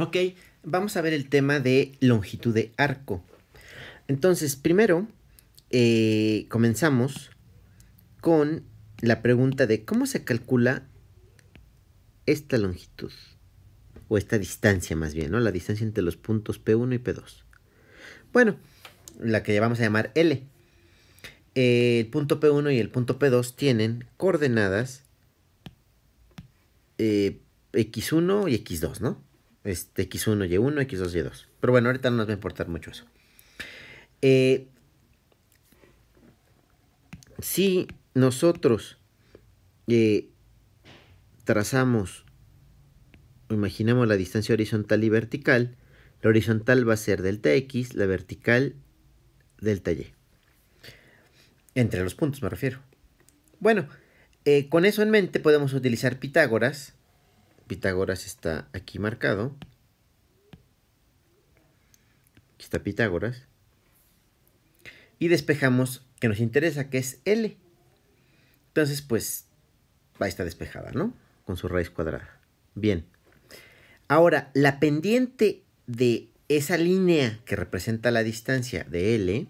Ok, vamos a ver el tema de longitud de arco. Entonces, primero, eh, comenzamos con la pregunta de cómo se calcula esta longitud, o esta distancia más bien, ¿no? La distancia entre los puntos P1 y P2. Bueno, la que vamos a llamar L. El punto P1 y el punto P2 tienen coordenadas eh, X1 y X2, ¿no? este, X1, Y1, X2, Y2. Pero bueno, ahorita no nos va a importar mucho eso. Eh, si nosotros eh, trazamos, imaginemos la distancia horizontal y vertical, la horizontal va a ser delta X, la vertical delta Y. Entre los puntos me refiero. Bueno, eh, con eso en mente podemos utilizar Pitágoras Pitágoras está aquí marcado. Aquí está Pitágoras. Y despejamos que nos interesa, que es L. Entonces, pues, va a estar despejada, ¿no? Con su raíz cuadrada. Bien. Ahora, la pendiente de esa línea que representa la distancia de L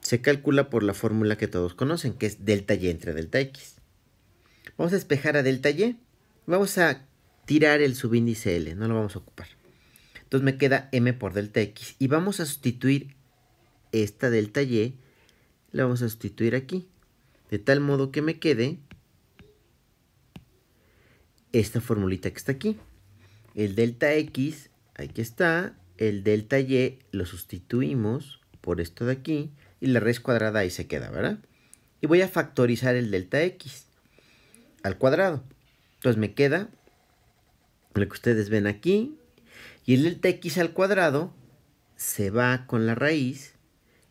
se calcula por la fórmula que todos conocen, que es delta y entre delta x. Vamos a despejar a delta y. Vamos a tirar el subíndice L, no lo vamos a ocupar. Entonces me queda M por delta X. Y vamos a sustituir esta delta Y, la vamos a sustituir aquí. De tal modo que me quede esta formulita que está aquí. El delta X, aquí está. El delta Y lo sustituimos por esto de aquí. Y la raíz cuadrada ahí se queda, ¿verdad? Y voy a factorizar el delta X al cuadrado. Entonces me queda lo que ustedes ven aquí. Y el delta x al cuadrado se va con la raíz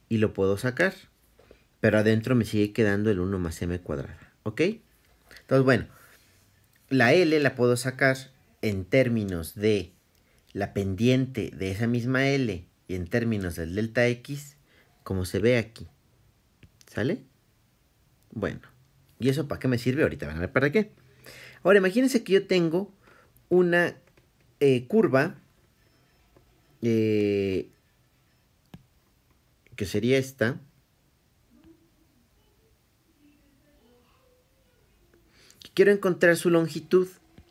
y lo puedo sacar. Pero adentro me sigue quedando el 1 más m cuadrado, ¿Ok? Entonces, bueno, la L la puedo sacar en términos de la pendiente de esa misma L y en términos del delta X, como se ve aquí. ¿Sale? Bueno, ¿y eso para qué me sirve? Ahorita van a ver para qué. Ahora, imagínense que yo tengo una eh, curva eh, que sería esta. Quiero encontrar su longitud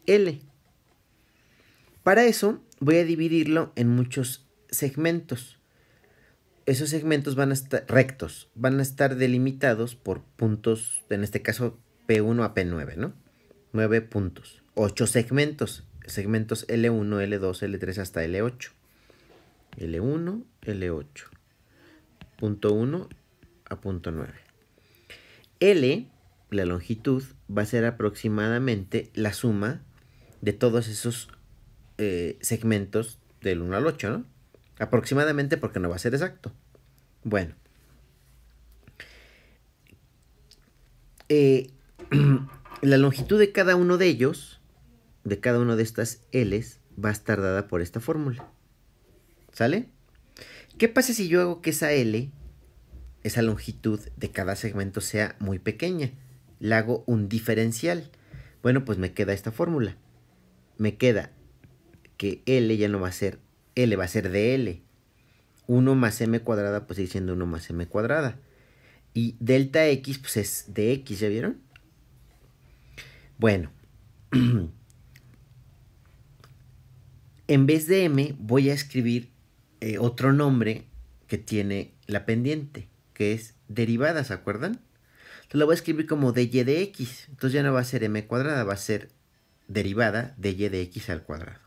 L. Para eso voy a dividirlo en muchos segmentos. Esos segmentos van a estar rectos, van a estar delimitados por puntos, en este caso P1 a P9, ¿no? 9 puntos, 8 segmentos, segmentos L1, L2, L3 hasta L8. L1, L8. Punto 1 a punto 9. L, la longitud, va a ser aproximadamente la suma de todos esos eh, segmentos del 1 al 8, ¿no? Aproximadamente porque no va a ser exacto. Bueno. Eh, la longitud de cada uno de ellos, de cada una de estas L's, va a estar dada por esta fórmula. ¿Sale? ¿Qué pasa si yo hago que esa L, esa longitud de cada segmento sea muy pequeña? Le hago un diferencial. Bueno, pues me queda esta fórmula. Me queda que L ya no va a ser L, va a ser L. 1 más M cuadrada, pues sigue siendo 1 más M cuadrada. Y delta X, pues es X, ¿ya vieron? Bueno, en vez de M voy a escribir eh, otro nombre que tiene la pendiente, que es derivada, ¿se acuerdan? Entonces la voy a escribir como dy de x. Entonces ya no va a ser m cuadrada, va a ser derivada de y de x al cuadrado.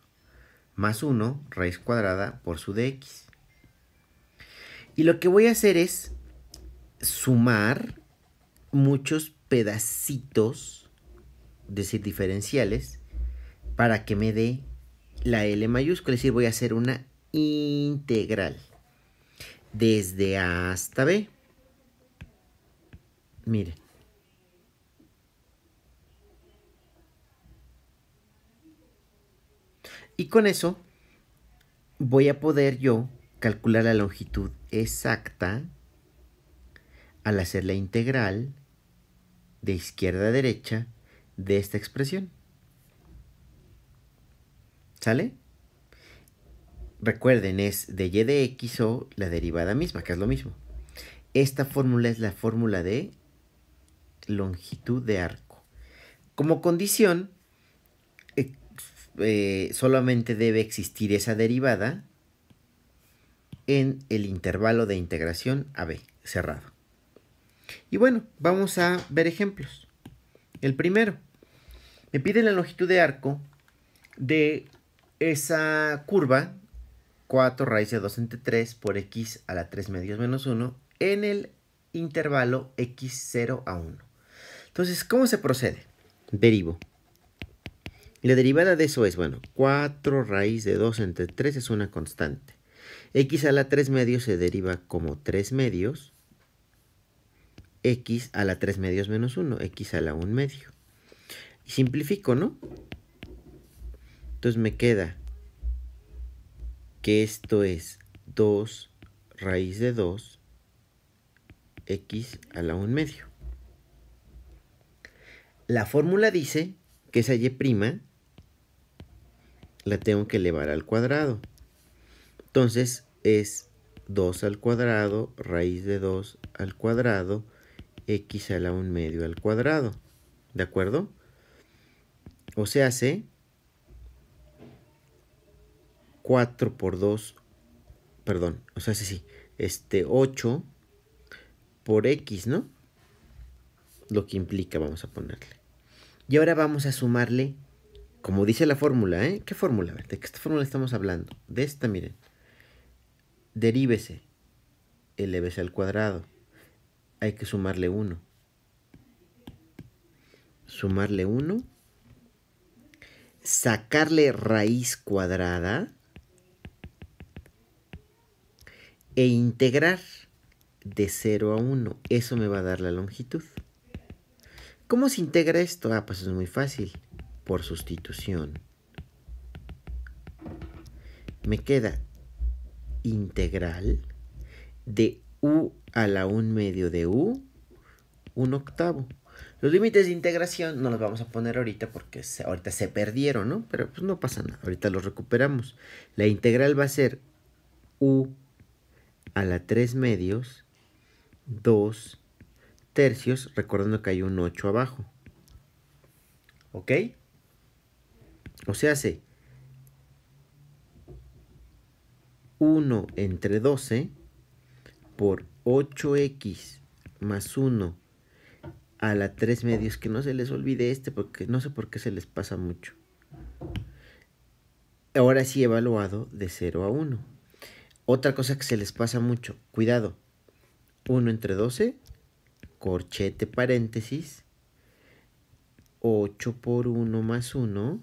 Más 1 raíz cuadrada por su dx. Y lo que voy a hacer es sumar muchos pedacitos decir diferenciales, para que me dé la L mayúscula. Es decir, voy a hacer una integral. Desde A hasta B. Miren. Y con eso voy a poder yo calcular la longitud exacta al hacer la integral de izquierda a derecha de esta expresión. ¿Sale? Recuerden, es de y de x o la derivada misma, que es lo mismo. Esta fórmula es la fórmula de longitud de arco. Como condición, eh, solamente debe existir esa derivada en el intervalo de integración AB cerrado. Y bueno, vamos a ver ejemplos. El primero me piden la longitud de arco de esa curva 4 raíz de 2 entre 3 por x a la 3 medios menos 1 en el intervalo x0 a 1. Entonces, ¿cómo se procede? Derivo. la derivada de eso es, bueno, 4 raíz de 2 entre 3 es una constante. x a la 3 medios se deriva como 3 medios. x a la 3 medios menos 1, x a la 1 medio y simplifico, ¿no? Entonces me queda que esto es 2 raíz de 2 x a la 1 medio. La fórmula dice que esa y' la tengo que elevar al cuadrado. Entonces es 2 al cuadrado, raíz de 2 al cuadrado, x a la 1 medio al cuadrado. ¿De acuerdo? O sea, hace 4 por 2, perdón, o sea, sí, sí, este 8 por x, ¿no? Lo que implica, vamos a ponerle. Y ahora vamos a sumarle, como dice la fórmula, ¿eh? ¿Qué fórmula? ¿De qué fórmula estamos hablando? De esta, miren. Derívese, elevese al cuadrado. Hay que sumarle 1. Sumarle 1 sacarle raíz cuadrada e integrar de 0 a 1. Eso me va a dar la longitud. ¿Cómo se integra esto? Ah, pues es muy fácil. Por sustitución. Me queda integral de u a la 1 medio de u, un octavo. Los límites de integración no los vamos a poner ahorita porque ahorita se perdieron, ¿no? Pero pues no pasa nada, ahorita los recuperamos. La integral va a ser u a la 3 medios 2 tercios, recordando que hay un 8 abajo. ¿Ok? O sea, hace 1 entre 12 por 8x más 1 a la 3 medios que no se les olvide este porque no sé por qué se les pasa mucho. Ahora sí evaluado de 0 a 1. Otra cosa que se les pasa mucho, cuidado. 1 entre 12, corchete paréntesis, 8 por 1 más 1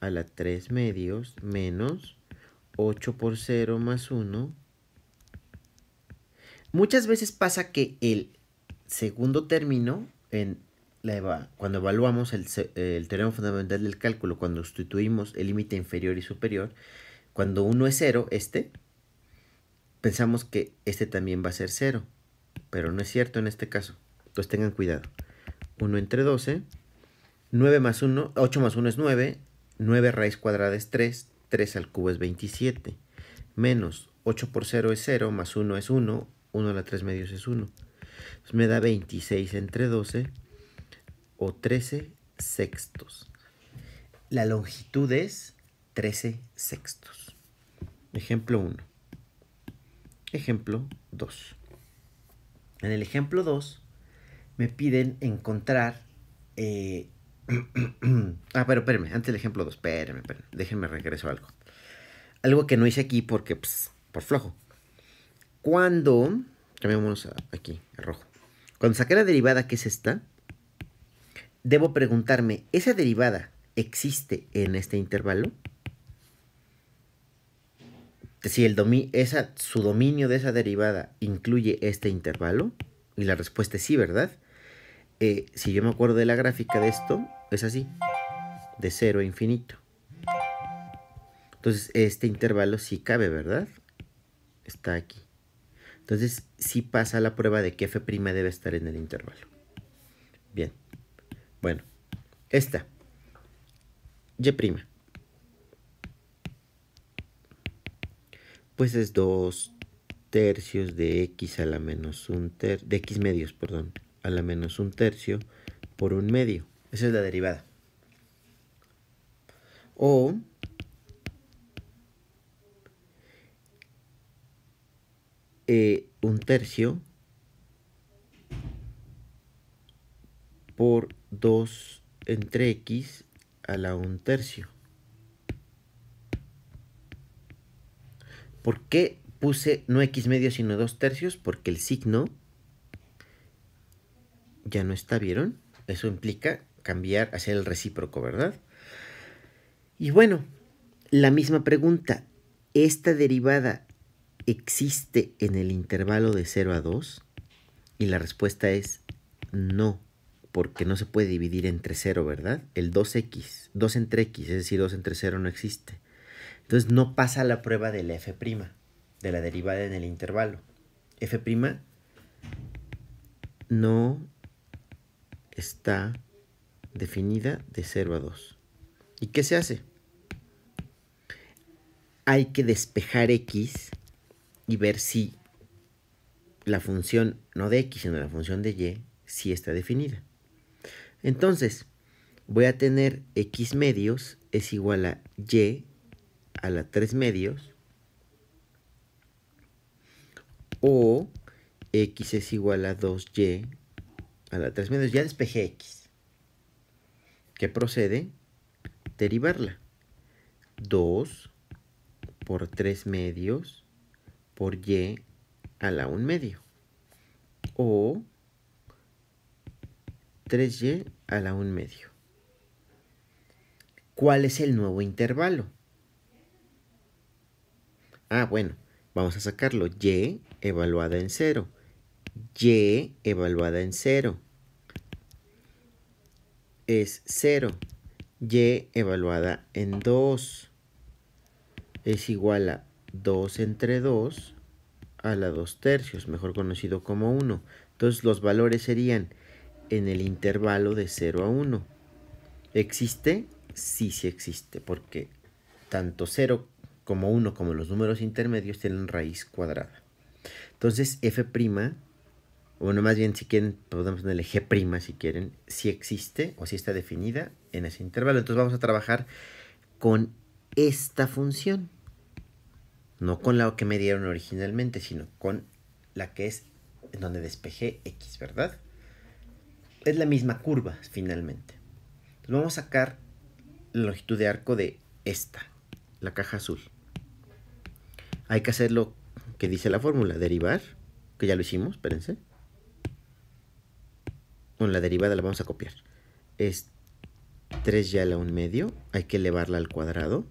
a la 3 medios menos 8 por 0 más 1. Muchas veces pasa que el segundo término, cuando evaluamos el, teorema fundamental del cálculo, cuando sustituimos el límite inferior y superior, cuando uno es 0, este, pensamos que este también va a ser 0, pero no es cierto en este caso. Entonces tengan cuidado. 1 entre 12, 9 1, 8 más 1 es 9, 9 raíz cuadrada es 3, 3 al cubo es 27, menos 8 por 0 es 0, más 1 es 1, 1 a la 3 medios es 1. Entonces me da 26 entre 12 o 13 sextos. La longitud es 13 sextos. Ejemplo 1. Ejemplo 2. En el ejemplo 2 me piden encontrar... Eh, ah, pero espérenme, antes del ejemplo 2, espérenme, espérenme, déjenme regreso a algo. Algo que no hice aquí porque, pues, por flojo. Cuando Cambiémonos aquí, a rojo. Cuando saqué la derivada, que es esta, debo preguntarme, ¿esa derivada existe en este intervalo? Si el esa, su dominio de esa derivada incluye este intervalo, y la respuesta es sí, ¿verdad? Eh, si yo me acuerdo de la gráfica de esto, es así, de cero a infinito. Entonces, este intervalo sí cabe, ¿verdad? Está aquí. Entonces sí pasa la prueba de que f' debe estar en el intervalo. Bien. Bueno, esta. Y'. Pues es 2 tercios de x a la menos un tercio, de x medios, perdón, a la menos un tercio por un medio. Esa es la derivada. O Eh, un tercio por 2 entre x a la un tercio. ¿Por qué puse no x medio sino 2 tercios? Porque el signo ya no está, ¿vieron? Eso implica cambiar, hacer el recíproco, ¿verdad? Y bueno, la misma pregunta. Esta derivada existe en el intervalo de 0 a 2? Y la respuesta es no, porque no se puede dividir entre 0, ¿verdad? El 2x, 2 entre x, es decir, 2 entre 0 no existe. Entonces no pasa la prueba del la f', de la derivada en el intervalo. f' no está definida de 0 a 2. ¿Y qué se hace? Hay que despejar x y ver si la función, no de x, sino la función de y, sí está definida. Entonces, voy a tener x medios es igual a y a la 3 medios o x es igual a 2y a la 3 medios. Ya despejé x. ¿Qué procede? Derivarla. 2 por 3 medios por y a la 1 medio. O 3y a la 1 medio. ¿Cuál es el nuevo intervalo? Ah, bueno, vamos a sacarlo. Y evaluada en 0. Y evaluada en 0. Es 0. Y evaluada en 2. Es igual a 2 entre 2 a la 2 tercios, mejor conocido como 1. Entonces los valores serían en el intervalo de 0 a 1. ¿Existe? Sí, sí existe, porque tanto 0 como 1 como los números intermedios tienen raíz cuadrada. Entonces f', bueno, más bien si quieren, podemos ponerle g' si quieren, si existe o si está definida en ese intervalo. Entonces vamos a trabajar con esta función. No con la que me dieron originalmente, sino con la que es donde despejé X, ¿verdad? Es la misma curva, finalmente. vamos a sacar la longitud de arco de esta, la caja azul. Hay que hacer lo que dice la fórmula, derivar, que ya lo hicimos, espérense. Bueno, la derivada la vamos a copiar. Es 3 y a la 1 medio, hay que elevarla al cuadrado.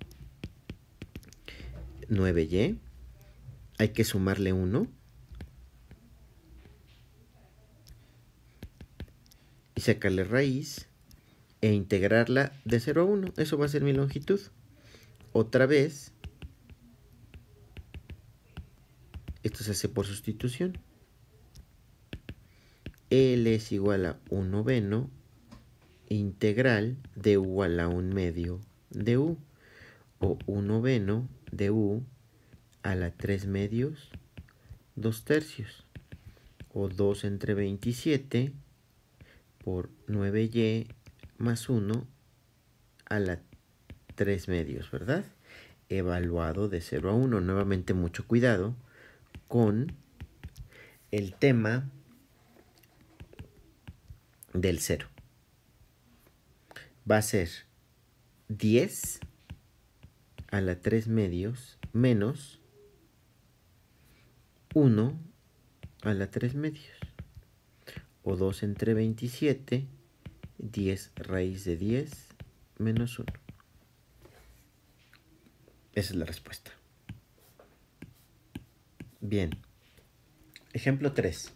9y. Hay que sumarle 1. Y sacarle raíz e integrarla de 0 a 1. Eso va a ser mi longitud. Otra vez. Esto se hace por sustitución. L es igual a 1 noveno integral de U a la 1 medio de U. O 1 noveno de U a la 3 medios 2 tercios o 2 entre 27 por 9y más 1 a la 3 medios, ¿verdad? Evaluado de 0 a 1. Nuevamente mucho cuidado con el tema del 0. Va a ser 10 a la 3 medios menos 1 a la 3 medios. O 2 entre 27, 10 raíz de 10 menos 1. Esa es la respuesta. Bien. Ejemplo 3.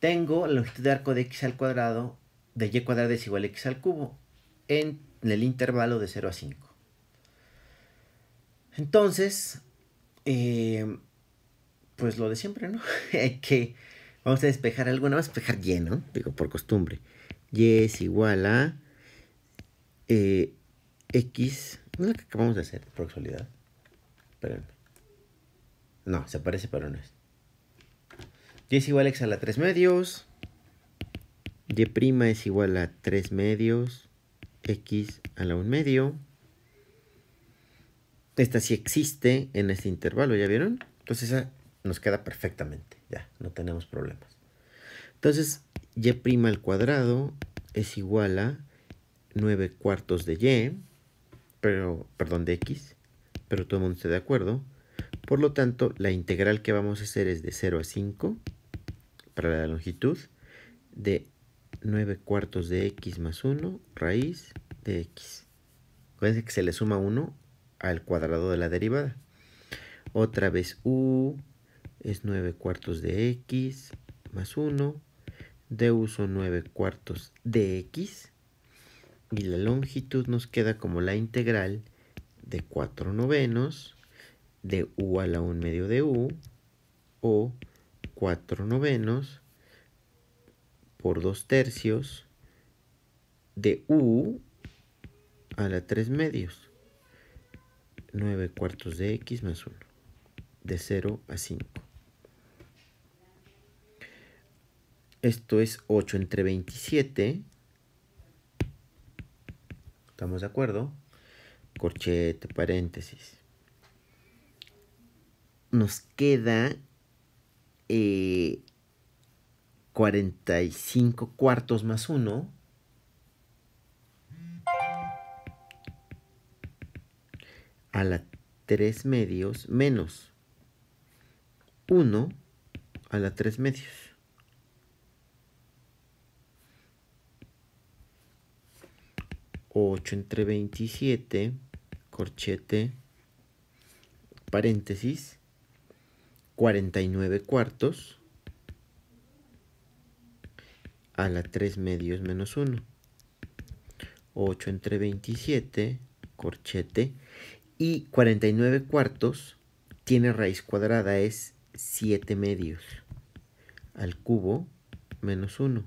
Tengo la longitud de arco de x al cuadrado de y cuadrado es igual a x al cubo en el intervalo de 0 a 5. Entonces, eh, pues lo de siempre, ¿no? que vamos a despejar algo, no vamos a despejar y, ¿no? Digo, por costumbre. Y es igual a eh, x, ¿no es lo que acabamos de hacer por casualidad? Espérenme. No, se parece, pero no es. Y es igual a x a la 3 medios. Y' es igual a 3 medios. X a la 1 medio. Esta sí existe en este intervalo, ¿ya vieron? Entonces esa nos queda perfectamente, ya, no tenemos problemas. Entonces, y' al cuadrado es igual a 9 cuartos de y, pero, perdón, de x, pero todo el mundo está de acuerdo. Por lo tanto, la integral que vamos a hacer es de 0 a 5 para la longitud de 9 cuartos de x más 1 raíz de x. Acuérdense que se le suma 1 al cuadrado de la derivada. Otra vez u es 9 cuartos de x más 1. du son 9 cuartos de x. Y la longitud nos queda como la integral de 4 novenos de u a la 1 medio de u o 4 novenos por 2 tercios de u a la 3 medios. 9 cuartos de x más 1, de 0 a 5. Esto es 8 entre 27. ¿Estamos de acuerdo? Corchete, paréntesis. Nos queda 45 eh, cuartos más 1 a la 3 medios menos 1 a la 3 medios. 8 entre 27, corchete, paréntesis, 49 cuartos a la 3 medios menos 1. 8 entre 27, corchete, y 49 cuartos tiene raíz cuadrada, es 7 medios al cubo menos 1.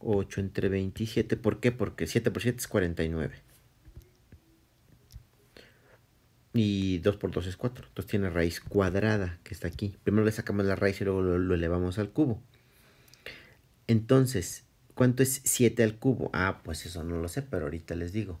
8 entre 27. ¿Por qué? Porque 7 por 7 es 49. Y 2 por 2 es 4. Entonces tiene raíz cuadrada que está aquí. Primero le sacamos la raíz y luego lo, elevamos al cubo. Entonces, ¿cuánto es 7 al cubo? Ah, pues eso no lo sé, pero ahorita les digo.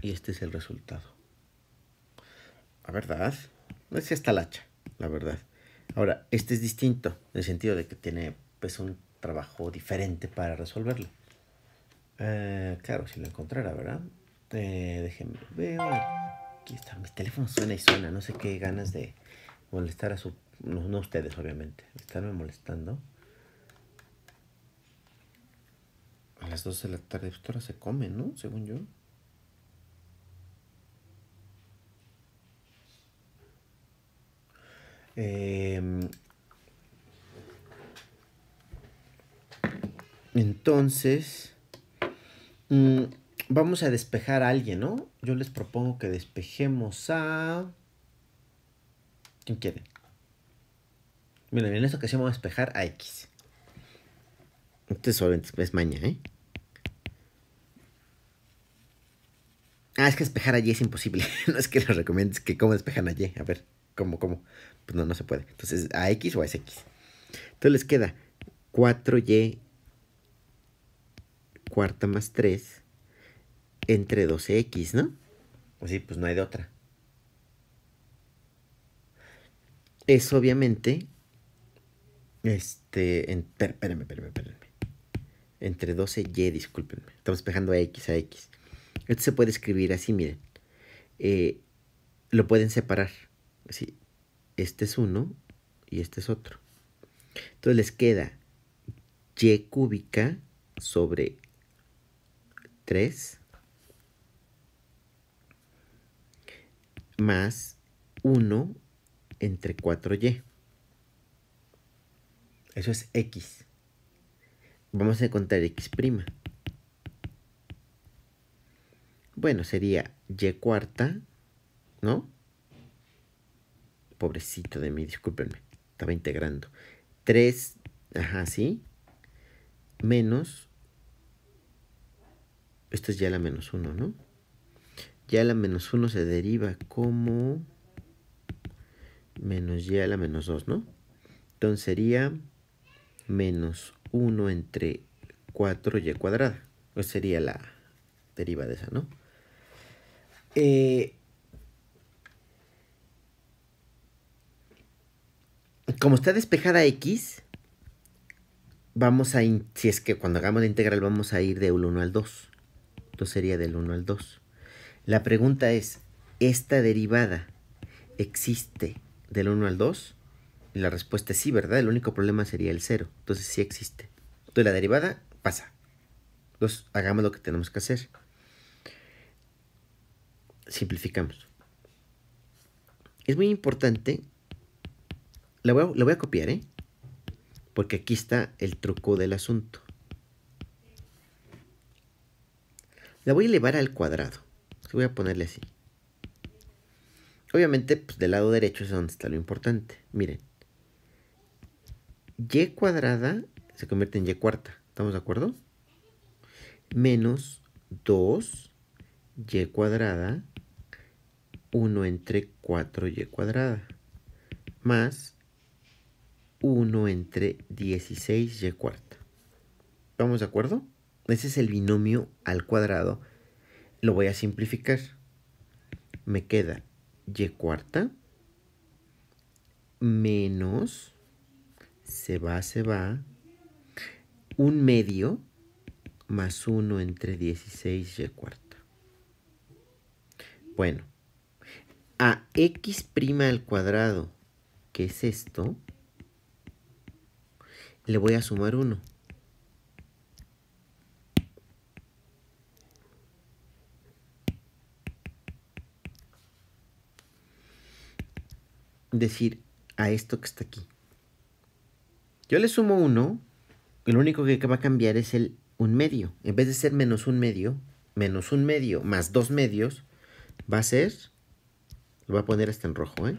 Y este es el resultado. La verdad, no es esta la hacha, la verdad. Ahora, este es distinto, en el sentido de que tiene pues un trabajo diferente para resolverlo. Eh, claro, si lo encontrara, ¿verdad? Eh, déjenme ver. Aquí está, mi teléfono suena y suena. No sé qué ganas de molestar a su... No, ustedes, obviamente. me molestando. A las 12 de la tarde, pues, ahora se come, ¿no? Según yo. Em, entonces, mm, vamos a despejar a alguien, ¿no? Yo les propongo que despejemos a... ¿Quién quiere? Miren, en esta ocasión vamos a despejar a X. Ustedes solamente es maña, ¿eh? Ah, es que despejar allí es imposible. no es que les recomiendes que cómo despejan a Y. A ver como cómo? Pues no, no se puede. Entonces, ¿a X o a SX? Entonces les queda 4Y cuarta más 3 entre 12X, ¿no? Pues sí, pues no hay de otra. Es obviamente. Este. espérenme, espérenme, espérenme. Entre 12Y, discúlpenme. Estamos pegando a X, a X. Esto se puede escribir así, miren. Eh, lo pueden separar. Pues ¿sí? Este es uno y este es otro. Entonces les queda y cúbica sobre 3 más 1 entre 4y. Eso es x. Vamos a encontrar x'. prima Bueno, sería y cuarta, ¿no? pobrecito de mí, discúlpenme, estaba integrando. 3, ajá, sí, menos, esto es ya la menos 1, ¿no? Ya la menos 1 se deriva como menos y a la menos 2, ¿no? Entonces sería menos 1 entre 4y cuadrada. Pues sería la deriva de esa, ¿no? Eh, como está despejada X, vamos a, si es que cuando hagamos la integral vamos a ir del 1 al 2. Entonces sería del 1 al 2. La pregunta es, ¿esta derivada existe del 1 al 2? Y la respuesta es sí, ¿verdad? El único problema sería el 0. Entonces sí existe. Entonces la derivada pasa. Entonces hagamos lo que tenemos que hacer. Simplificamos. Es muy importante la voy a, copiar, ¿eh? Porque aquí está el truco del asunto. La voy a elevar al cuadrado. Voy a ponerle así. Obviamente, pues, del lado derecho es donde está lo importante. Miren. Y cuadrada se convierte en Y cuarta. ¿Estamos de acuerdo? Menos 2 Y cuadrada 1 entre 4 Y cuadrada. Más 1 entre 16y cuarta. ¿Vamos de acuerdo? Ese es el binomio al cuadrado. Lo voy a simplificar. Me queda y cuarta menos, se va, se va, un medio más 1 entre 16 y cuarta. Bueno, a x' prima al cuadrado, que es esto, le voy a sumar 1. Decir a esto que está aquí. Yo le sumo 1, lo único que va a cambiar es el 1 medio. En vez de ser menos 1 medio, menos 1 medio más 2 medios, va a ser, lo voy a poner hasta en rojo, ¿eh?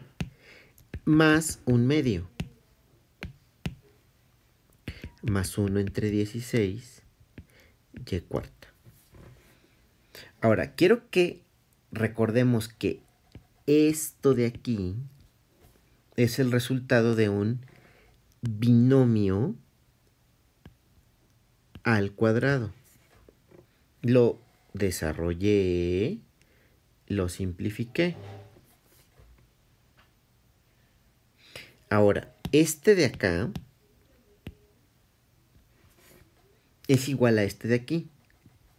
más 1 medio más 1 entre 16, y cuarta. Ahora, quiero que recordemos que esto de aquí es el resultado de un binomio al cuadrado. Lo desarrollé, lo simplifiqué. Ahora, este de acá es igual a este de aquí.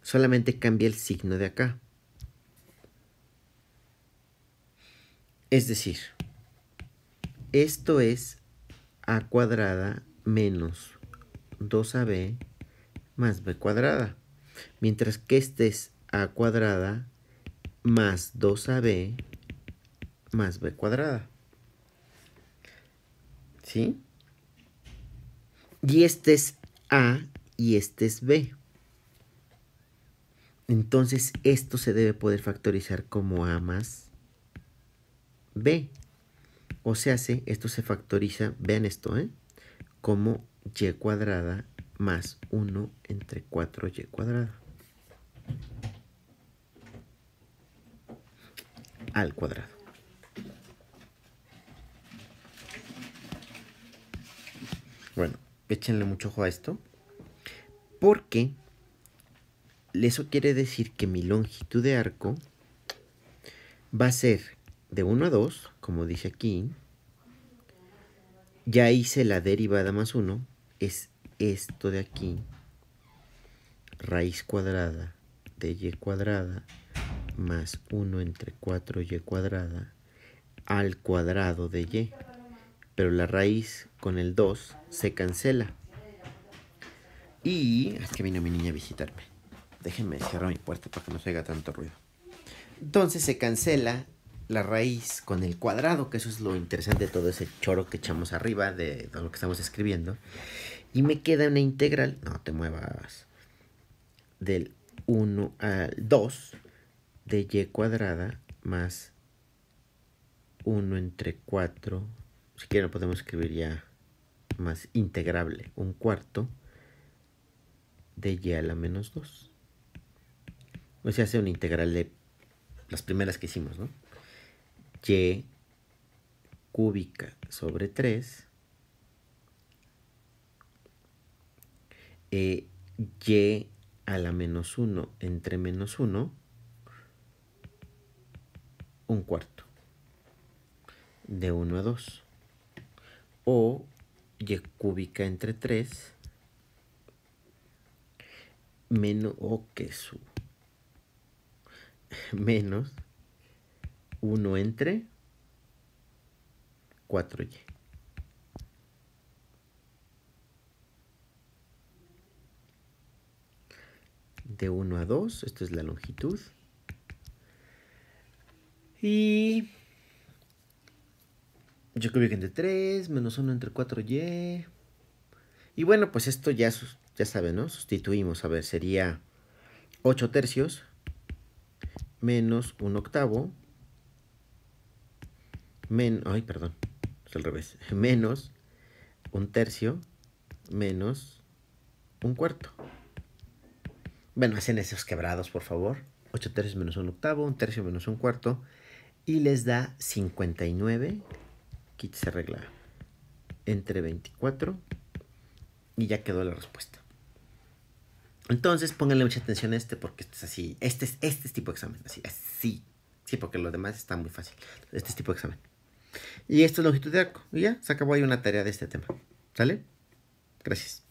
Solamente cambia el signo de acá. Es decir, esto es a cuadrada menos 2ab más b cuadrada. Mientras que este es a cuadrada más 2ab más b cuadrada. ¿Sí? Y este es a y este es B. Entonces esto se debe poder factorizar como A más B. O sea, hace esto se factoriza, vean esto, ¿eh? Como y cuadrada más 1 entre 4y cuadrada. Al cuadrado. Bueno, échenle mucho ojo a esto. Porque eso quiere decir que mi longitud de arco va a ser de 1 a 2, como dice aquí. Ya hice la derivada más 1, es esto de aquí, raíz cuadrada de y cuadrada más 1 entre 4y cuadrada al cuadrado de y. Pero la raíz con el 2 se cancela y es que vino mi niña a visitarme. Déjenme cerrar mi puerta para que no se haga tanto ruido. Entonces se cancela la raíz con el cuadrado, que eso es lo interesante de todo ese choro que echamos arriba de lo que estamos escribiendo. Y me queda una integral, no te muevas, del 1 al 2 de y cuadrada más 1 entre 4. Si quieren podemos escribir ya más integrable, un cuarto de y a la menos 2. O sea, hace una integral de las primeras que hicimos, ¿no? y cúbica sobre 3 eh, y a la menos 1 entre menos 1 un cuarto de 1 a 2 o y cúbica entre 3 menos o que su menos 1 entre 4y. De 1 a 2, esta es la longitud. Y yo creo que entre 3, menos 1 entre 4y. Y bueno, pues esto ya, ya saben, ¿no? Sustituimos, a ver, sería 8 tercios menos un octavo. ay, perdón, es al revés. Menos un tercio menos un cuarto. Bueno, hacen esos quebrados, por favor. 8 tercios menos 1 octavo, un tercio menos un cuarto. Y les da 59. Aquí se arregla entre 24 y ya quedó la respuesta. Entonces, pónganle mucha atención a este porque este es así. Este es este tipo de examen. Así, así. Sí, porque lo demás está muy fácil. Este tipo de examen. Y esto es longitud de arco. Y ya, se acabó ahí una tarea de este tema. ¿Sale? Gracias.